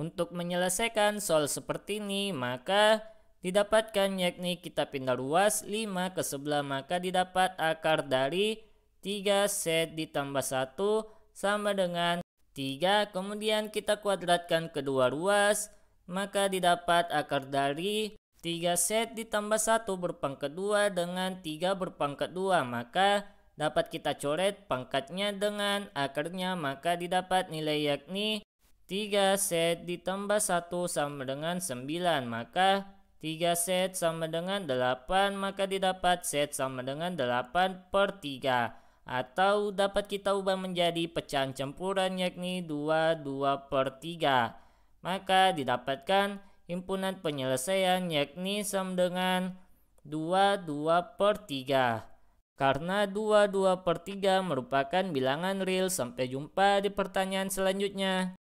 Untuk menyelesaikan soal seperti ini, maka didapatkan yakni kita pindah ruas 5 ke sebelah maka didapat akar dari 3 set ditambah 1 sama dengan 3 kemudian kita kuadratkan kedua ruas maka didapat akar dari 3 set ditambah 1 berpangkat 2 dengan 3 berpangkat 2 maka dapat kita coret pangkatnya dengan akarnya maka didapat nilai yakni 3 set ditambah 1 sama dengan 9 maka 3 set sama dengan 8 maka didapat set sama dengan 8 per 3 atau dapat kita ubah menjadi pecahan campuran yakni 2 2 per 3 maka didapatkan himpunan penyelesaian yakni sama dengan 2 2 per 3 karena 2 2 per 3 merupakan bilangan real sampai jumpa di pertanyaan selanjutnya